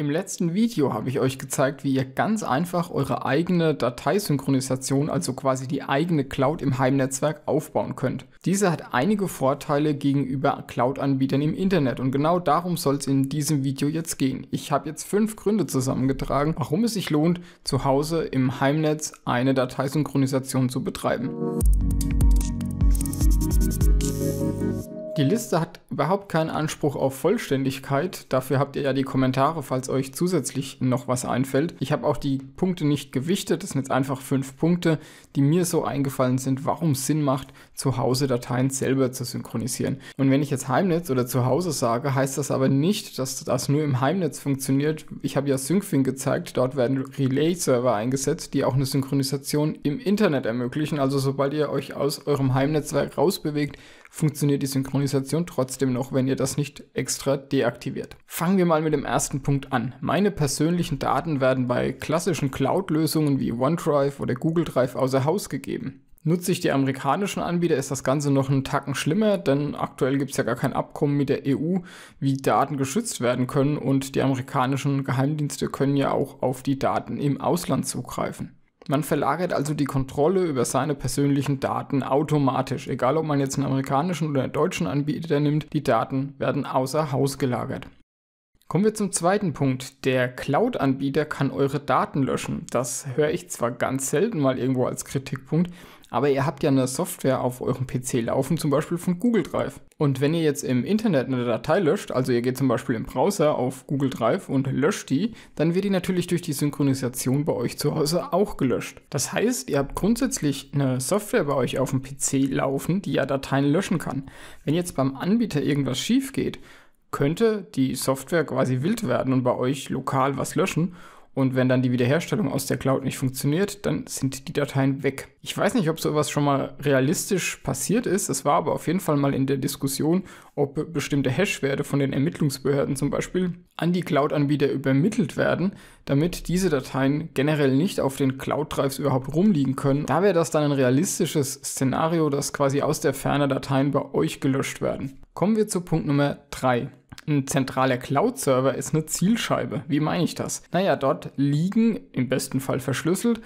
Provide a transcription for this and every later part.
Im letzten Video habe ich euch gezeigt, wie ihr ganz einfach eure eigene Dateisynchronisation, also quasi die eigene Cloud im Heimnetzwerk aufbauen könnt. Diese hat einige Vorteile gegenüber Cloud-Anbietern im Internet und genau darum soll es in diesem Video jetzt gehen. Ich habe jetzt fünf Gründe zusammengetragen, warum es sich lohnt, zu Hause im Heimnetz eine Dateisynchronisation zu betreiben. Die Liste hat überhaupt keinen Anspruch auf Vollständigkeit. Dafür habt ihr ja die Kommentare, falls euch zusätzlich noch was einfällt. Ich habe auch die Punkte nicht gewichtet. Das sind jetzt einfach fünf Punkte, die mir so eingefallen sind, warum es Sinn macht, zu Hause Dateien selber zu synchronisieren. Und wenn ich jetzt Heimnetz oder zu Hause sage, heißt das aber nicht, dass das nur im Heimnetz funktioniert. Ich habe ja SyncFin gezeigt. Dort werden Relay-Server eingesetzt, die auch eine Synchronisation im Internet ermöglichen. Also sobald ihr euch aus eurem Heimnetzwerk rausbewegt, funktioniert die Synchronisation Synchronisation trotzdem noch, wenn ihr das nicht extra deaktiviert. Fangen wir mal mit dem ersten Punkt an. Meine persönlichen Daten werden bei klassischen Cloud-Lösungen wie OneDrive oder Google Drive außer Haus gegeben. Nutze ich die amerikanischen Anbieter, ist das Ganze noch einen Tacken schlimmer, denn aktuell gibt es ja gar kein Abkommen mit der EU, wie Daten geschützt werden können und die amerikanischen Geheimdienste können ja auch auf die Daten im Ausland zugreifen. Man verlagert also die Kontrolle über seine persönlichen Daten automatisch. Egal ob man jetzt einen amerikanischen oder einen deutschen Anbieter nimmt, die Daten werden außer Haus gelagert. Kommen wir zum zweiten Punkt. Der Cloud-Anbieter kann eure Daten löschen. Das höre ich zwar ganz selten mal irgendwo als Kritikpunkt, aber ihr habt ja eine Software auf eurem PC laufen, zum Beispiel von Google Drive. Und wenn ihr jetzt im Internet eine Datei löscht, also ihr geht zum Beispiel im Browser auf Google Drive und löscht die, dann wird die natürlich durch die Synchronisation bei euch zu Hause auch gelöscht. Das heißt, ihr habt grundsätzlich eine Software bei euch auf dem PC laufen, die ja Dateien löschen kann. Wenn jetzt beim Anbieter irgendwas schief geht, könnte die Software quasi wild werden und bei euch lokal was löschen. Und wenn dann die Wiederherstellung aus der Cloud nicht funktioniert, dann sind die Dateien weg. Ich weiß nicht, ob sowas schon mal realistisch passiert ist. Es war aber auf jeden Fall mal in der Diskussion, ob bestimmte Hash-Werte von den Ermittlungsbehörden zum Beispiel an die Cloud-Anbieter übermittelt werden, damit diese Dateien generell nicht auf den Cloud-Drives überhaupt rumliegen können. Da wäre das dann ein realistisches Szenario, dass quasi aus der Ferne Dateien bei euch gelöscht werden. Kommen wir zu Punkt Nummer 3. Ein zentraler Cloud-Server ist eine Zielscheibe. Wie meine ich das? Naja, dort liegen, im besten Fall verschlüsselt,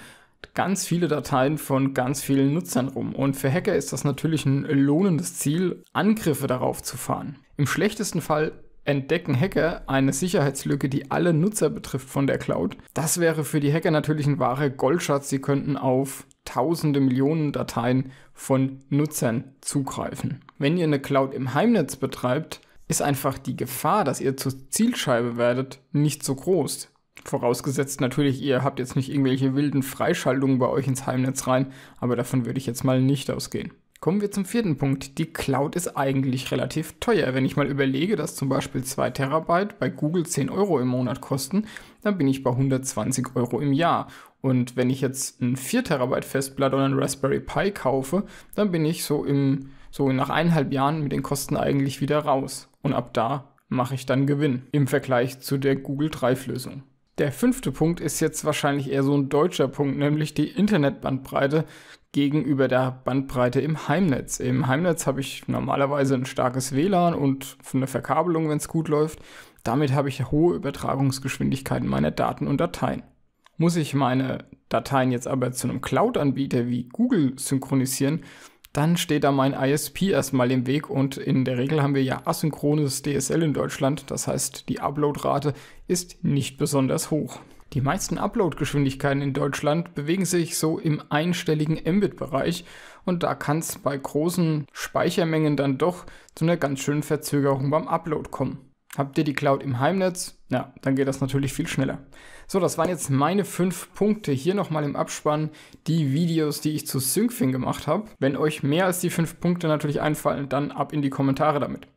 ganz viele Dateien von ganz vielen Nutzern rum. Und für Hacker ist das natürlich ein lohnendes Ziel, Angriffe darauf zu fahren. Im schlechtesten Fall entdecken Hacker eine Sicherheitslücke, die alle Nutzer betrifft von der Cloud. Das wäre für die Hacker natürlich ein wahrer Goldschatz. Sie könnten auf tausende Millionen Dateien von Nutzern zugreifen. Wenn ihr eine Cloud im Heimnetz betreibt, ist einfach die Gefahr, dass ihr zur Zielscheibe werdet, nicht so groß. Vorausgesetzt natürlich, ihr habt jetzt nicht irgendwelche wilden Freischaltungen bei euch ins Heimnetz rein, aber davon würde ich jetzt mal nicht ausgehen. Kommen wir zum vierten Punkt. Die Cloud ist eigentlich relativ teuer. Wenn ich mal überlege, dass zum Beispiel 2 Terabyte bei Google 10 Euro im Monat kosten, dann bin ich bei 120 Euro im Jahr. Und wenn ich jetzt ein 4 Terabyte Festplatte oder ein Raspberry Pi kaufe, dann bin ich so im so nach eineinhalb Jahren mit den Kosten eigentlich wieder raus. Und ab da mache ich dann Gewinn im Vergleich zu der Google Drive-Lösung. Der fünfte Punkt ist jetzt wahrscheinlich eher so ein deutscher Punkt, nämlich die Internetbandbreite gegenüber der Bandbreite im Heimnetz. Im Heimnetz habe ich normalerweise ein starkes WLAN und eine Verkabelung, wenn es gut läuft. Damit habe ich hohe Übertragungsgeschwindigkeiten meiner Daten und Dateien. Muss ich meine Dateien jetzt aber zu einem Cloud-Anbieter wie Google synchronisieren, dann steht da mein ISP erstmal im Weg und in der Regel haben wir ja asynchrones DSL in Deutschland, das heißt die Uploadrate ist nicht besonders hoch. Die meisten Upload-Geschwindigkeiten in Deutschland bewegen sich so im einstelligen Mbit-Bereich und da kann es bei großen Speichermengen dann doch zu einer ganz schönen Verzögerung beim Upload kommen. Habt ihr die Cloud im Heimnetz? Ja, dann geht das natürlich viel schneller. So, das waren jetzt meine fünf Punkte. Hier nochmal im Abspann die Videos, die ich zu Syncfing gemacht habe. Wenn euch mehr als die fünf Punkte natürlich einfallen, dann ab in die Kommentare damit.